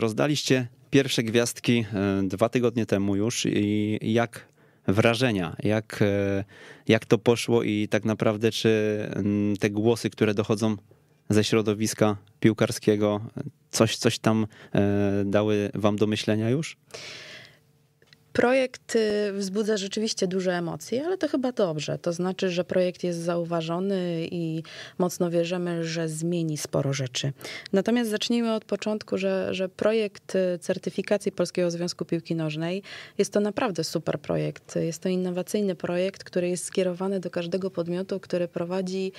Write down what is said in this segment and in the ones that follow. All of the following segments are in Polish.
rozdaliście pierwsze gwiazdki e, dwa tygodnie temu już i jak wrażenia, jak, e, jak to poszło i tak naprawdę czy mm, te głosy, które dochodzą ze środowiska piłkarskiego, coś, coś tam e, dały wam do myślenia już? Projekt y, wzbudza rzeczywiście duże emocje, ale to chyba dobrze. To znaczy, że projekt jest zauważony i mocno wierzymy, że zmieni sporo rzeczy. Natomiast zacznijmy od początku, że, że projekt y, certyfikacji Polskiego Związku Piłki Nożnej jest to naprawdę super projekt. Jest to innowacyjny projekt, który jest skierowany do każdego podmiotu, który prowadzi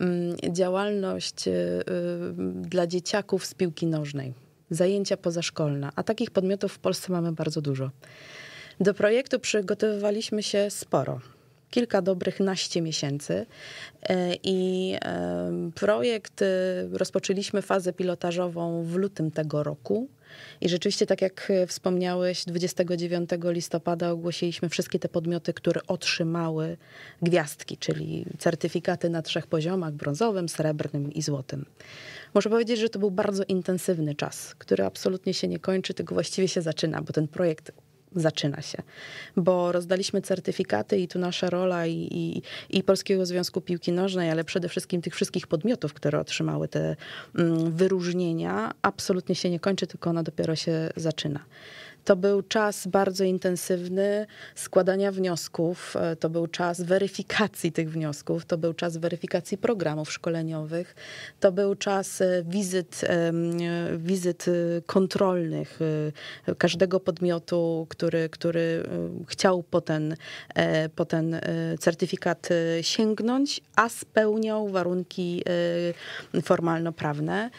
mm, działalność y, dla dzieciaków z piłki nożnej zajęcia pozaszkolne, a takich podmiotów w Polsce mamy bardzo dużo. Do projektu przygotowywaliśmy się sporo kilka dobrych naście miesięcy e, i projekt y, rozpoczęliśmy fazę pilotażową w lutym tego roku. I rzeczywiście, tak jak wspomniałeś, 29 listopada ogłosiliśmy wszystkie te podmioty, które otrzymały gwiazdki, czyli certyfikaty na trzech poziomach brązowym, srebrnym i złotym. Muszę powiedzieć, że to był bardzo intensywny czas, który absolutnie się nie kończy, tylko właściwie się zaczyna, bo ten projekt zaczyna się, bo rozdaliśmy certyfikaty i tu nasza rola i, i, i, Polskiego Związku Piłki Nożnej, ale przede wszystkim tych wszystkich podmiotów, które otrzymały te mm, wyróżnienia, absolutnie się nie kończy, tylko ona dopiero się zaczyna. To był czas bardzo intensywny składania wniosków, e, to był czas weryfikacji tych wniosków, to był czas weryfikacji programów szkoleniowych, to był czas e, wizyt, e, wizyt kontrolnych każdego podmiotu, który, który y, chciał po ten, e, po ten e, certyfikat e, sięgnąć, a spełniał warunki formalno-prawne.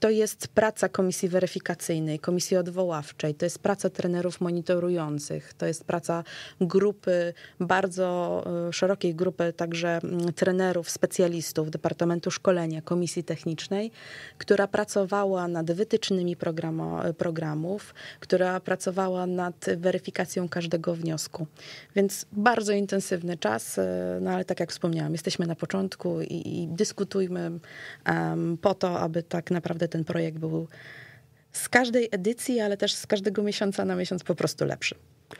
To jest praca komisji weryfikacyjnej, komisji odwoławczej, to jest praca trenerów monitorujących, to jest praca grupy, bardzo szerokiej grupy także trenerów, specjalistów Departamentu Szkolenia, Komisji Technicznej, która pracowała nad wytycznymi programu, programów, która pracowała pracowała nad weryfikacją każdego wniosku. Więc bardzo intensywny czas, e, no ale tak jak wspomniałam, jesteśmy na początku i, i dyskutujmy um, po to, aby tak naprawdę ten projekt był z każdej edycji, ale też z każdego miesiąca na miesiąc po prostu lepszy.